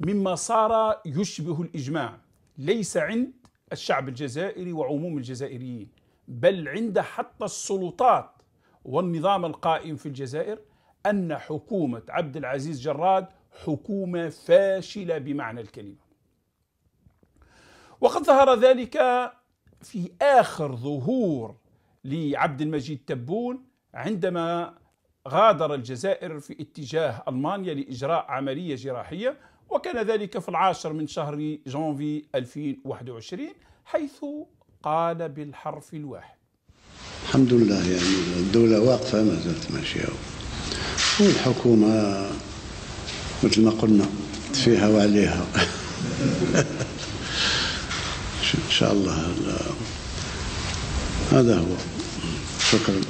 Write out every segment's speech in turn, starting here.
مما صار يشبه الاجماع ليس عند الشعب الجزائري وعموم الجزائريين بل عند حتى السلطات والنظام القائم في الجزائر ان حكومه عبد العزيز جراد حكومه فاشله بمعنى الكلمه. وقد ظهر ذلك في اخر ظهور لعبد المجيد تبون عندما غادر الجزائر في اتجاه المانيا لاجراء عمليه جراحيه وكان ذلك في العاشر من شهر جانفي 2021 حيث قال بالحرف الواحد الحمد لله يعني الدولة واقفة ما زالت ماشية والحكومة مثل ما قلنا فيها وعليها إن شاء الله هذا هو شكرا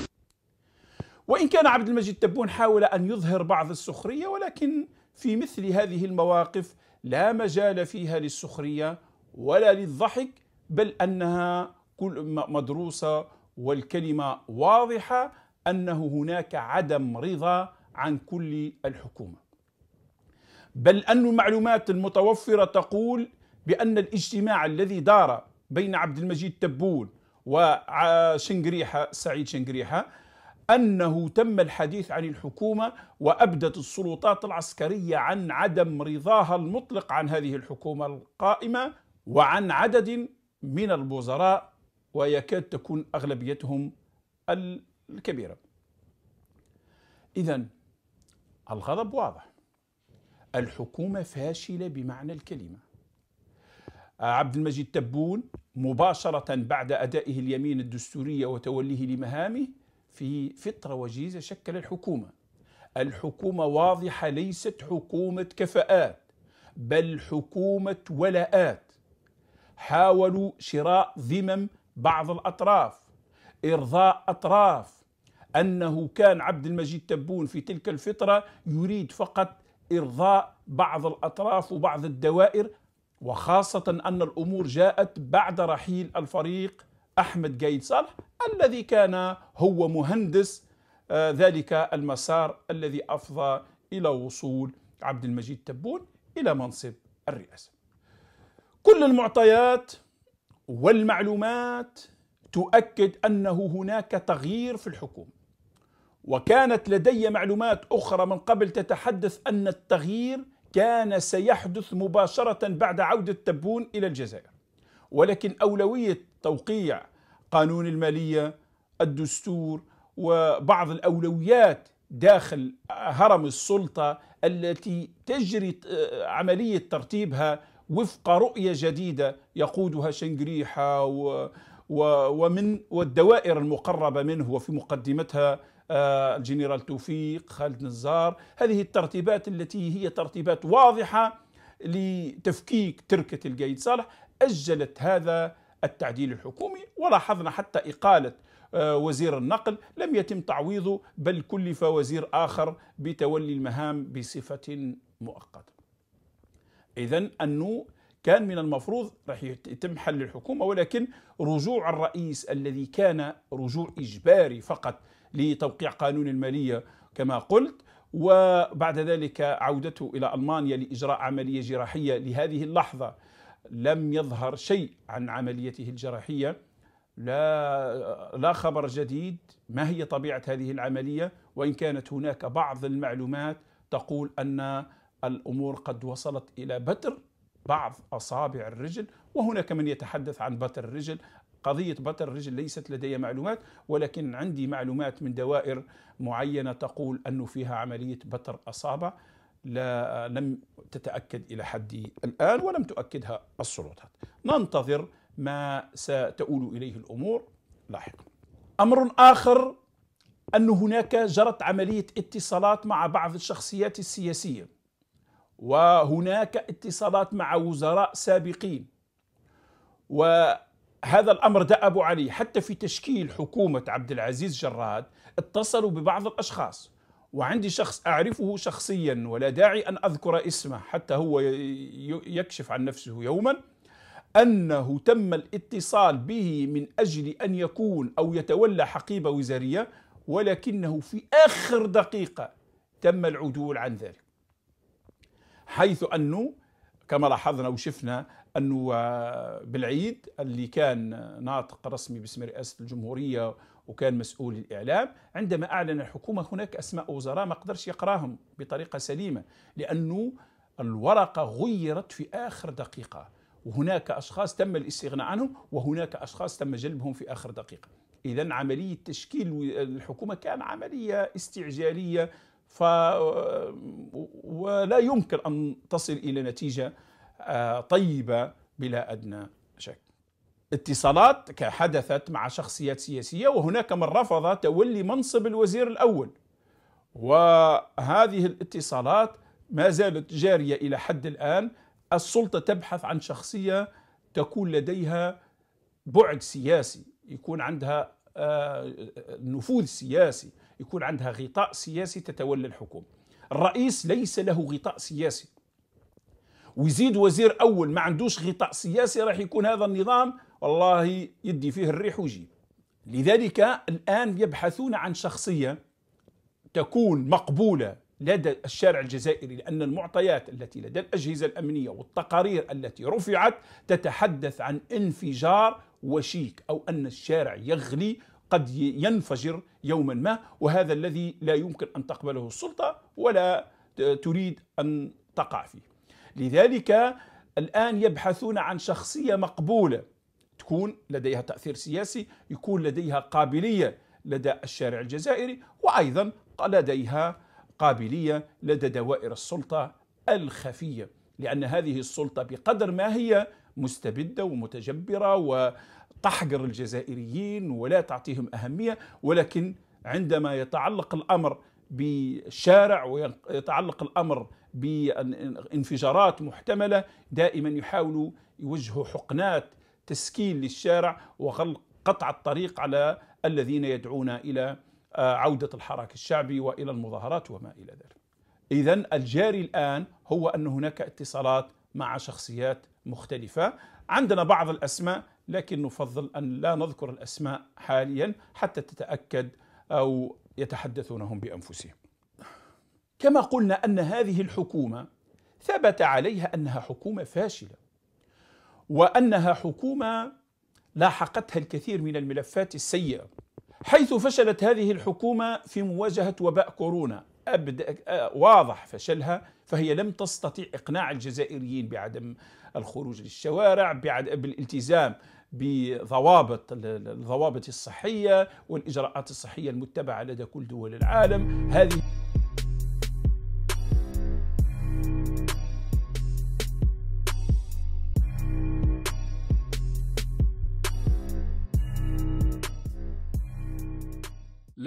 وإن كان عبد المجيد تبون حاول أن يظهر بعض السخرية ولكن في مثل هذه المواقف لا مجال فيها للسخريه ولا للضحك بل انها كل مدروسه والكلمه واضحه انه هناك عدم رضا عن كل الحكومه. بل ان المعلومات المتوفره تقول بان الاجتماع الذي دار بين عبد المجيد تبون وشنقريحه سعيد شنقريحه أنه تم الحديث عن الحكومة وأبدت السلطات العسكرية عن عدم رضاها المطلق عن هذه الحكومة القائمة وعن عدد من الوزراء ويكاد تكون أغلبيتهم الكبيرة إذا الغضب واضح الحكومة فاشلة بمعنى الكلمة عبد المجيد تبون مباشرة بعد أدائه اليمين الدستورية وتوليه لمهامه في فترة وجيزة شكل الحكومة الحكومة واضحة ليست حكومة كفاءات بل حكومة ولاءات حاولوا شراء ذمم بعض الأطراف إرضاء أطراف أنه كان عبد المجيد تبون في تلك الفترة يريد فقط إرضاء بعض الأطراف وبعض الدوائر وخاصة أن الأمور جاءت بعد رحيل الفريق أحمد قايد صالح الذي كان هو مهندس آه، ذلك المسار الذي أفضى إلى وصول عبد المجيد تبون إلى منصب الرئاسة كل المعطيات والمعلومات تؤكد أنه هناك تغيير في الحكومة وكانت لدي معلومات أخرى من قبل تتحدث أن التغيير كان سيحدث مباشرة بعد عودة تبون إلى الجزائر ولكن أولوية توقيع قانون المالية الدستور وبعض الأولويات داخل هرم السلطة التي تجري عملية ترتيبها وفق رؤية جديدة يقودها شنقريحة ومن والدوائر المقربة منه وفي مقدمتها آه، الجنرال توفيق خالد نزار هذه الترتيبات التي هي ترتيبات واضحة لتفكيك تركة القايد صالح أجلت هذا التعديل الحكومي ولاحظنا حتى إقالة آه، وزير النقل لم يتم تعويضه بل كلف وزير آخر بتولي المهام بصفة مؤقتة إذا أنه كان من المفروض راح يتم حل الحكومة ولكن رجوع الرئيس الذي كان رجوع إجباري فقط لتوقيع قانون المالية كما قلت وبعد ذلك عودته إلى ألمانيا لإجراء عملية جراحية لهذه اللحظة لم يظهر شيء عن عمليته الجراحيه لا لا خبر جديد ما هي طبيعه هذه العمليه وان كانت هناك بعض المعلومات تقول ان الامور قد وصلت الى بتر بعض اصابع الرجل وهناك من يتحدث عن بتر الرجل قضية بتر الرجل ليست لدي معلومات ولكن عندي معلومات من دوائر معينة تقول أنه فيها عملية بتر أصابع لا لم تتأكد إلى حد الآن ولم تؤكدها السلطات ننتظر ما ستؤول إليه الأمور لاحقا أمر آخر أن هناك جرت عملية اتصالات مع بعض الشخصيات السياسية وهناك اتصالات مع وزراء سابقين وهذا الأمر دأبوا عليه حتى في تشكيل حكومة عبد العزيز جراد اتصلوا ببعض الأشخاص وعندي شخص أعرفه شخصيا ولا داعي أن أذكر اسمه حتى هو يكشف عن نفسه يوما أنه تم الاتصال به من أجل أن يكون أو يتولى حقيبة وزارية ولكنه في آخر دقيقة تم العدول عن ذلك حيث أنه كما لاحظنا وشفنا انه آه، بالعيد اللي كان ناطق رسمي باسم رئاسه الجمهوريه وكان مسؤول الاعلام عندما اعلن الحكومه هناك اسماء وزراء ما قدرش يقراهم بطريقه سليمه لانه الورقه غيرت في اخر دقيقه وهناك اشخاص تم الاستغناء عنهم وهناك اشخاص تم جلبهم في اخر دقيقه اذا عمليه تشكيل الحكومه كان عمليه استعجاليه ف ولا يمكن ان تصل الى نتيجه آه، طيبة بلا أدنى شك اتصالات حدثت مع شخصيات سياسية وهناك من رفض تولي منصب الوزير الأول وهذه الاتصالات ما زالت جارية إلى حد الآن السلطة تبحث عن شخصية تكون لديها بعد سياسي يكون عندها آه، نفوذ سياسي يكون عندها غطاء سياسي تتولى الحكومة الرئيس ليس له غطاء سياسي ويزيد وزير اول ما عندوش غطاء سياسي راح يكون هذا النظام والله يدي فيه الريح ويجيب لذلك الان يبحثون عن شخصيه تكون مقبوله لدى الشارع الجزائري لان المعطيات التي لدى الاجهزه الامنيه والتقارير التي رفعت تتحدث عن انفجار وشيك او ان الشارع يغلي قد ينفجر يوما ما وهذا الذي لا يمكن ان تقبله السلطه ولا تريد ان تقع فيه لذلك الآن يبحثون عن شخصية مقبولة تكون لديها تأثير سياسي يكون لديها قابلية لدى الشارع الجزائري وأيضا لديها قابلية لدى دوائر السلطة الخفية لأن هذه السلطة بقدر ما هي مستبدة ومتجبرة وتحقر الجزائريين ولا تعطيهم أهمية ولكن عندما يتعلق الأمر بشارع ويتعلق الأمر بانفجارات محتمله دائما يحاولوا يوجهوا حقنات تسكين للشارع وغلق قطع الطريق على الذين يدعون الى آه، عوده الحراك الشعبي والى المظاهرات وما الى ذلك. اذا الجاري الان هو ان هناك اتصالات مع شخصيات مختلفه، عندنا بعض الاسماء لكن نفضل ان لا نذكر الاسماء حاليا حتى تتاكد او يتحدثونهم بانفسهم. كما قلنا أن هذه الحكومة ثبت عليها أنها حكومة فاشلة وأنها حكومة لاحقتها الكثير من الملفات السيئة حيث فشلت هذه الحكومة في مواجهة وباء كورونا أبدأ آه، واضح فشلها فهي لم تستطع إقناع الجزائريين بعدم الخروج للشوارع بالالتزام بضوابط الضوابط الصحية والإجراءات الصحية المتبعة لدى كل دول العالم هذه